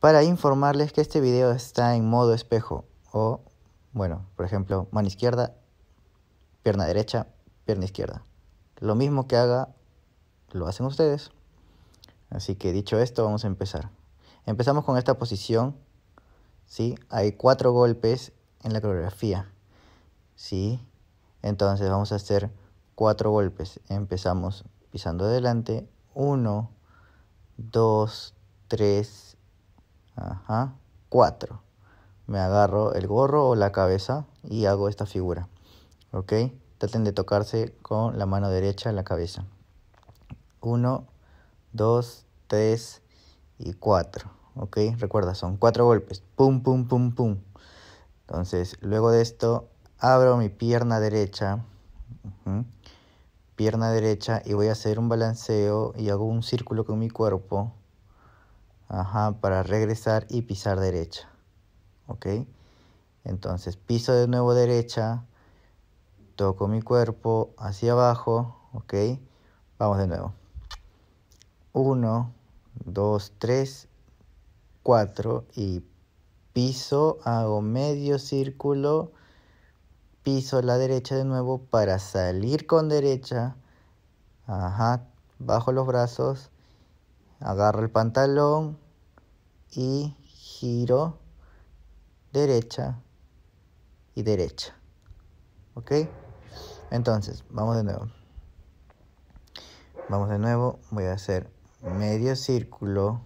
para informarles que este video está en modo espejo o, bueno, por ejemplo, mano izquierda, pierna derecha, pierna izquierda. Lo mismo que haga, lo hacen ustedes. Así que dicho esto, vamos a empezar. Empezamos con esta posición, ¿sí? Hay cuatro golpes en la coreografía, ¿sí? Entonces vamos a hacer cuatro golpes. Empezamos pisando adelante, Uno, dos, tres. Ajá. 4. Me agarro el gorro o la cabeza y hago esta figura. ¿Ok? Traten de tocarse con la mano derecha la cabeza. 1, 2, 3 y 4. ¿Ok? Recuerda, son cuatro golpes. Pum, pum, pum, pum. Entonces, luego de esto, abro mi pierna derecha. Pierna derecha y voy a hacer un balanceo y hago un círculo con mi cuerpo Ajá, para regresar y pisar derecha. ¿Ok? Entonces piso de nuevo derecha, toco mi cuerpo hacia abajo, ¿ok? Vamos de nuevo. 1, 2, 3, 4 y piso, hago medio círculo, piso la derecha de nuevo para salir con derecha. Ajá, bajo los brazos, agarro el pantalón, y giro derecha y derecha. ¿Ok? Entonces, vamos de nuevo. Vamos de nuevo. Voy a hacer medio círculo,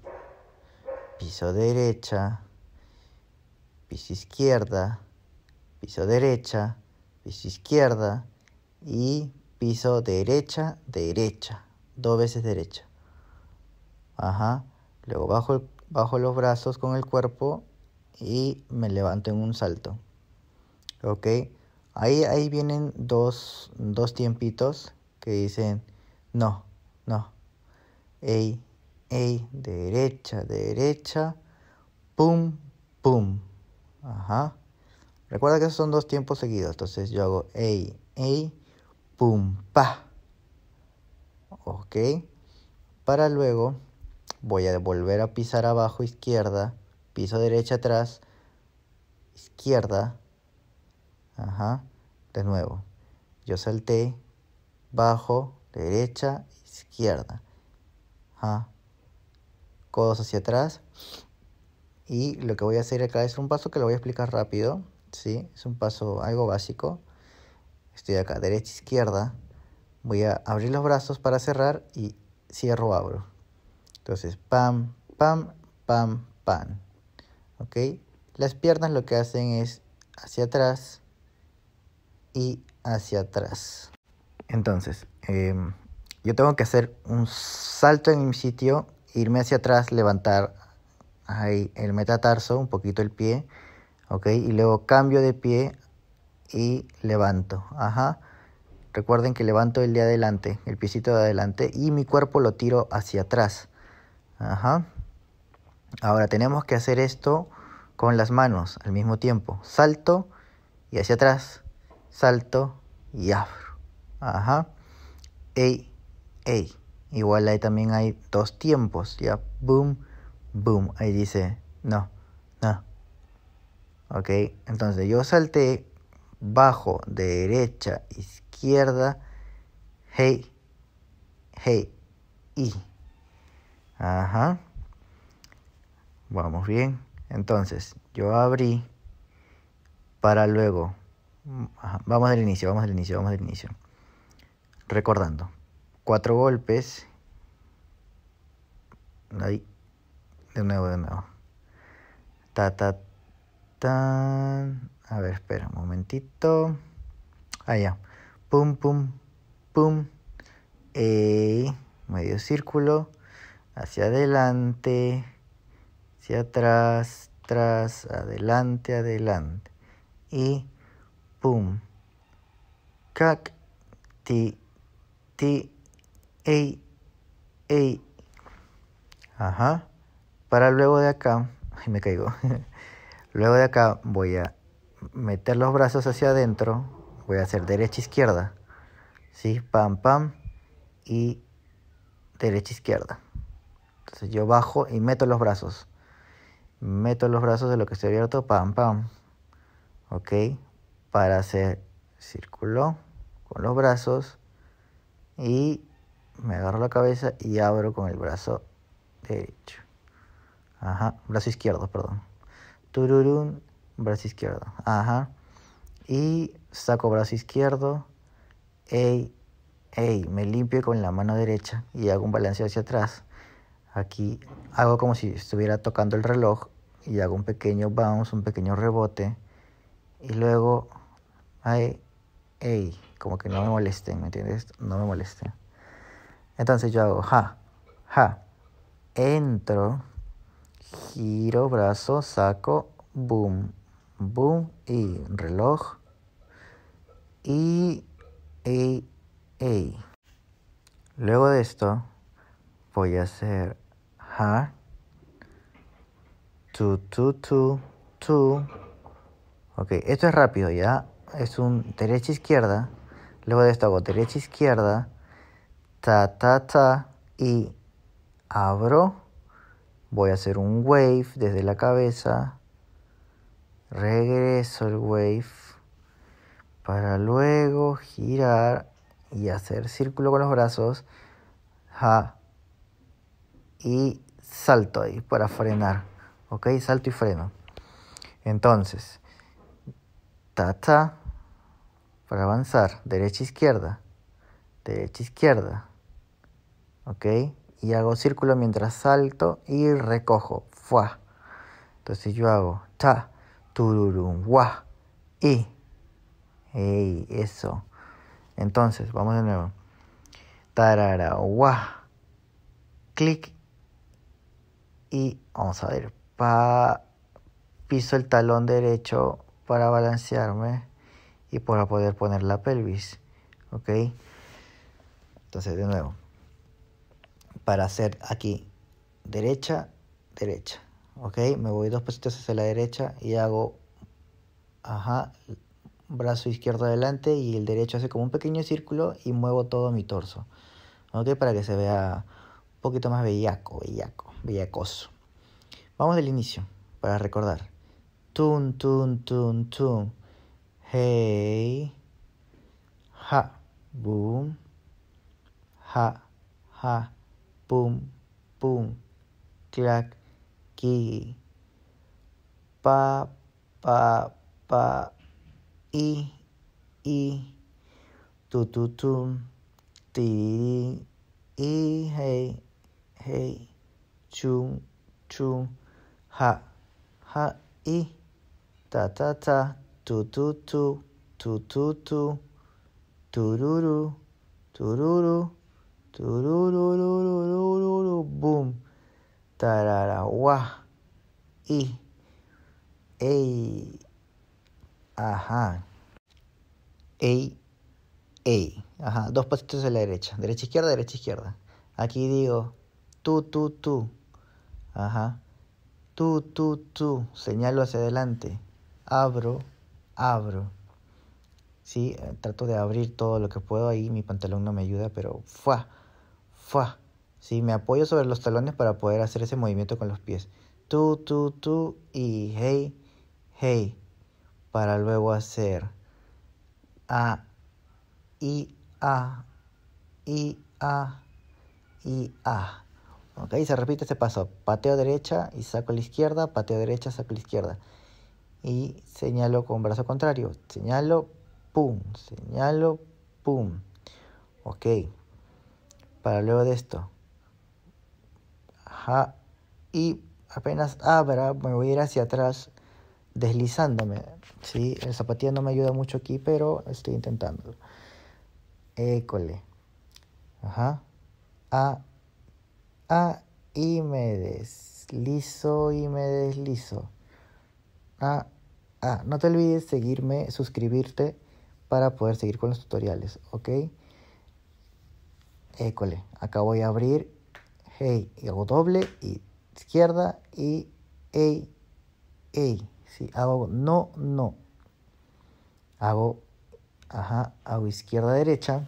piso derecha, piso izquierda, piso derecha, piso izquierda y piso derecha, derecha. Dos veces derecha. Ajá. Luego bajo el bajo los brazos con el cuerpo y me levanto en un salto. ¿Ok? Ahí, ahí vienen dos, dos tiempitos que dicen, no, no. Ey, ey, derecha, derecha, pum, pum. Ajá. Recuerda que esos son dos tiempos seguidos. Entonces yo hago ey, ey, pum, pa. Ok. Para luego voy a volver a pisar abajo izquierda, piso derecha atrás, izquierda, de nuevo. Yo salté, bajo, derecha, izquierda, codos hacia atrás. Y lo que voy a hacer acá es un paso que lo voy a explicar rápido, ¿sí? Es un paso algo básico. Estoy acá, derecha, izquierda. Voy a abrir los brazos para cerrar y cierro, abro. Entonces, pam, pam, pam, pam. ¿Ok? Las piernas lo que hacen es hacia atrás y hacia atrás. Entonces, em, yo tengo que hacer un salto en mi sitio, irme hacia atrás, levantar ahí el metatarso, un poquito el pie, ¿ok? Y luego cambio de pie y levanto, ajá. Recuerden que levanto el de adelante, el piecito de adelante, y mi cuerpo lo tiro hacia atrás. Ajá. Ahora tenemos que hacer esto con las manos al mismo tiempo. Salto y hacia atrás. Salto y abro. Ajá. Ey, ey. Igual ahí también hay dos tiempos. Ya. Boom, boom. Ahí dice no, no. Ok. Entonces yo salté bajo, derecha, izquierda. Hey, hey, y. Ajá. Vamos bien. Entonces, yo abrí para luego. Vamos al inicio, vamos al inicio, vamos del inicio. Recordando. Cuatro golpes. Ahí. De nuevo, de nuevo. Ta, ta, ta, A ver, espera un momentito. Allá. Ah, pum, pum, pum. E medio círculo hacia adelante, hacia atrás, atrás, adelante, adelante. Y pum. Cac, ti, ti, ey, ey. Ajá. Para luego de acá, ay me caigo. luego de acá voy a meter los brazos hacia adentro. Voy a hacer derecha, izquierda. Sí, pam, pam. Y derecha, izquierda. Entonces yo bajo y meto los brazos. Meto los brazos de lo que estoy abierto, pam, pam. ¿Ok? Para hacer círculo con los brazos y me agarro la cabeza y abro con el brazo derecho. Ajá, brazo izquierdo, perdón. Tururun, brazo izquierdo. Ajá. Y saco brazo izquierdo. Ey, ey, me limpio con la mano derecha y hago un balanceo hacia atrás. Aquí hago como si estuviera tocando el reloj y hago un pequeño bounce, un pequeño rebote. Y luego, ay, ey, como que no me molesten, ¿me entiendes? No me molesten. Entonces yo hago ja, ja, entro, giro, brazo, saco, boom, boom y reloj. Y, ey, ey. Luego de esto, voy a hacer ha Tu, tu, tu, tu. Ok, esto es rápido, ¿ya? Es un derecha, izquierda. Luego de esto hago derecha, izquierda. Ta, ta, ta. Y abro. Voy a hacer un wave desde la cabeza. Regreso el wave. Para luego girar y hacer círculo con los brazos. Ja y salto ahí para frenar. ¿Ok? Salto y freno. Entonces, ta, ta, para avanzar, derecha, izquierda, derecha, izquierda. ¿Ok? Y hago círculo mientras salto y recojo. Fua. Entonces yo hago ta, tururum, wa, y. eso. Entonces, vamos de nuevo. Tarara, wa. Clic y vamos a ver, pa, piso el talón derecho para balancearme y para poder poner la pelvis, ¿ok? Entonces de nuevo, para hacer aquí derecha, derecha, ¿ok? Me voy dos pasitos hacia la derecha y hago, ajá, brazo izquierdo adelante y el derecho hace como un pequeño círculo y muevo todo mi torso, ¿ok? Para que se vea un poquito más bellaco, bellaco. Vamos del inicio, para recordar. Tun, tun, tun, tun. Hey. Ha. Boom. Ha. Ha. Boom. Boom. Clac. Ki. Pa. Pa. Pa. I. I. Tu, tu, tu. Ti. I. Hey. Hey. Chum, chum. ha, ha, i, ta, ta, ta, tu, tu, tu, tu, tu, tu, tururu, tururu, tururururururu, boom, wa i, Ei. ajá, ey, ey, ajá, dos pasitos a la derecha, derecha, izquierda, derecha, izquierda. Aquí digo, tu, tu, tu. Ajá. Tú, tú, tú, señalo hacia adelante. Abro, abro. Sí, eh, trato de abrir todo lo que puedo ahí, mi pantalón no me ayuda, pero fuá, fuá. Sí, me apoyo sobre los talones para poder hacer ese movimiento con los pies. Tú, tú, tú y hey, hey. Para luego hacer a, i, a, i, a, i, a. ¿ok? se repite este paso, pateo derecha y saco la izquierda, pateo derecha, saco la izquierda. Y señalo con brazo contrario, señalo, pum, señalo, pum. Ok, para luego de esto, ajá, y apenas abra, me voy a ir hacia atrás deslizándome, ¿sí? El zapatilla no me ayuda mucho aquí, pero estoy intentándolo. École, ajá, a Ah, y me deslizo y me deslizo. Ah, ah, no te olvides seguirme, suscribirte para poder seguir con los tutoriales, ¿ok? École, acá voy a abrir, hey, y hago doble, y izquierda, y hey, hey. Sí, hago no, no. Hago, ajá, hago izquierda, derecha.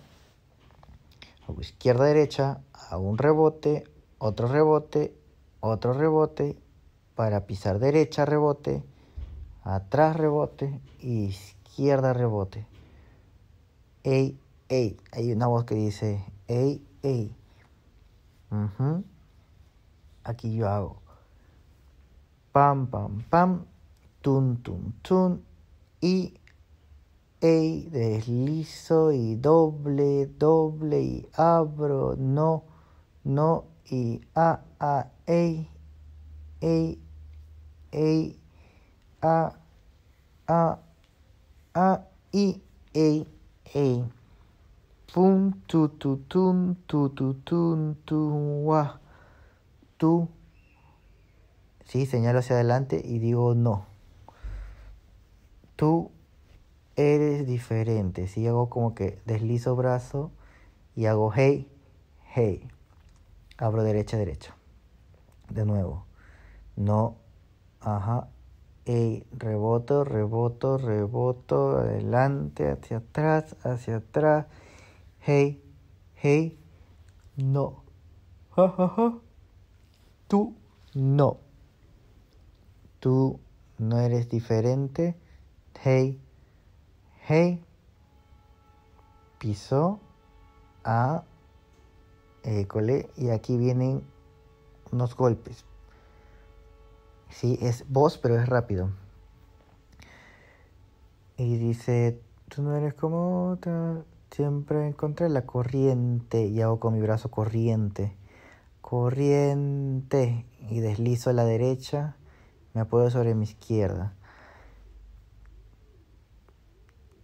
Hago izquierda, derecha, hago un rebote, otro rebote, otro rebote, para pisar derecha rebote, atrás rebote, izquierda rebote. Ey, ey, hay una voz que dice, ey, ey. Aquí yo hago. Pam, pam, pam, tun, tun, tun, y ey, deslizo y doble, doble y abro, no, no y a a e e e a a a i e e pum tu tu tum, tu tu tum, tu wa tu sí señalo hacia adelante y digo no tú eres diferente si sí, hago como que deslizo brazo y hago hey hey abro derecha, derecha. De nuevo, no, ajá, hey reboto, reboto, reboto, adelante, hacia atrás, hacia atrás, hey, hey, no, ja, tú no, tú no eres diferente, hey, hey, piso, a, y aquí vienen unos golpes. Sí, es voz, pero es rápido. Y dice, tú no eres como otra, siempre encontré la corriente y hago con mi brazo corriente. Corriente y deslizo a la derecha, me apoyo sobre mi izquierda.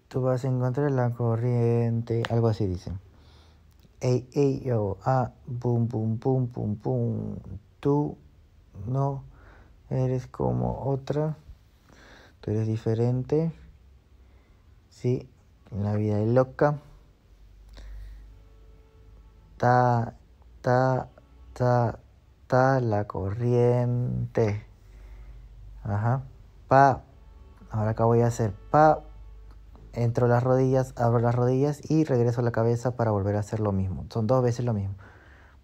Tú vas a encontrar la corriente, algo así dice a a yo, a ah, boom, boom, boom, pum pum Tú no eres como otra, tú eres diferente. Sí, la vida es loca. Ta, ta, ta, ta, la corriente. Ajá. Pa. Ahora acá voy a hacer pa, entro las rodillas, abro las rodillas y regreso la cabeza para volver a hacer lo mismo. Son dos veces lo mismo.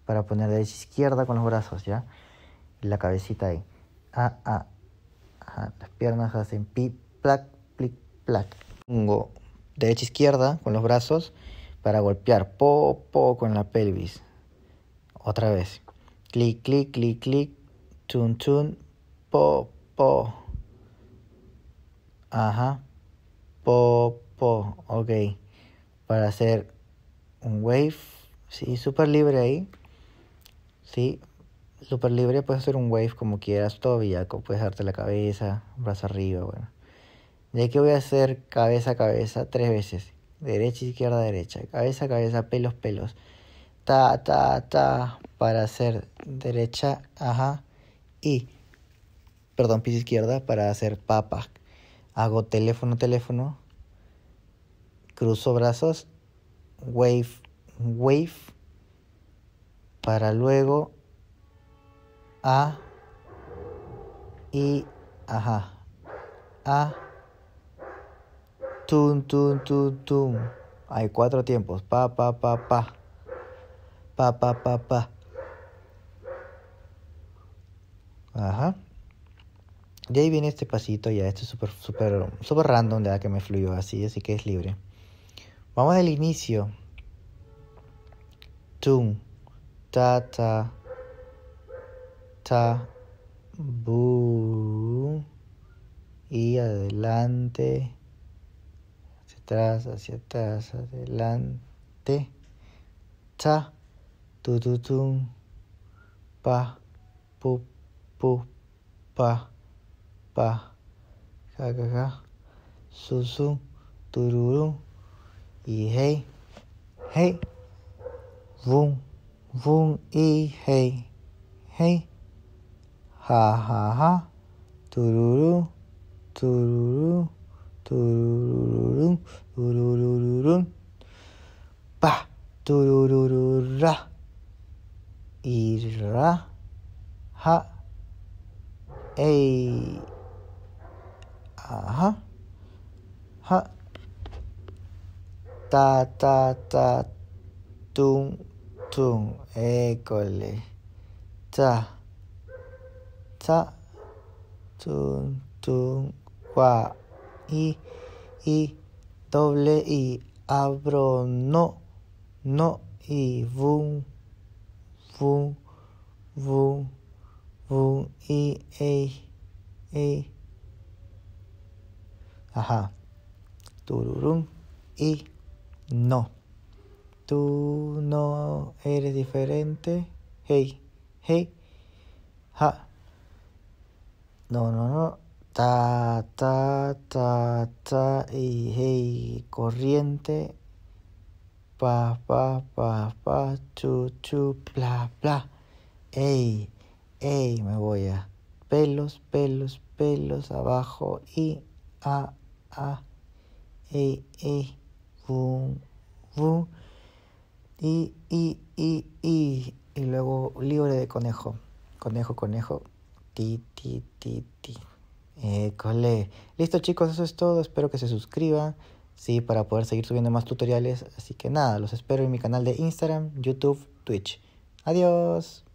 Para poner derecha izquierda con los brazos, ¿ya? La cabecita ahí. Ah, ah, ah. Las piernas hacen pi, plac, plic, plac. Pongo derecha izquierda con los brazos para golpear po, po con la pelvis. Otra vez. Clic, clic, clic, clic. Tun, tun. Po, po. Ajá po, po, ok, para hacer un wave, sí, súper libre ahí, sí, súper libre puedes hacer un wave como quieras todavía, puedes darte la cabeza, brazo arriba, bueno. De que voy a hacer cabeza, a cabeza, tres veces, derecha, izquierda, derecha, cabeza, cabeza, pelos, pelos, ta, ta, ta, para hacer derecha, ajá, y, perdón, piso izquierda, para hacer papas, hago teléfono, teléfono, cruzo brazos, wave, wave, para luego a y ajá, a, tum, tum, tum, tum. Hay cuatro tiempos, pa, pa, pa, pa, pa, pa, pa, pa. Ajá ya ahí viene este pasito ya, este súper super, super random de la que me fluyó así, así que es libre. Vamos al inicio. Tum, ta, ta, ta, bu, y adelante, hacia atrás, hacia atrás, adelante, ta, tu, tu, tum, pa, pu, pu, pa. pa, ja, ja, ja, su, su, tururu, y hey, hey, vum, vum, y hey, hey, ha, ha, ha, tururu, tururu, turururum, turururum, pa, turururura, irra, ha, 에이 ha ha ta ta ta tum tum eccole ta ta tum tum qua i i doble i abro no no i vum vum vum vum i ei ei Ajá. tururum Y no. Tú no eres diferente. Hey. Hey. Ja. No, no, no. Ta, ta, ta, ta. Y hey. Corriente. Pa, pa, pa, pa. Chu, chu. Bla, bla. hey Ey. Me voy a. Pelos, pelos, pelos abajo y a a, e, e i, i, i, i, y luego libre de conejo, conejo, conejo, ti, ti, ti, ti. École. Listo chicos, eso es todo. Espero que se suscriban, sí, para poder seguir subiendo más tutoriales. Así que nada, los espero en mi canal de Instagram, YouTube, Twitch. Adiós.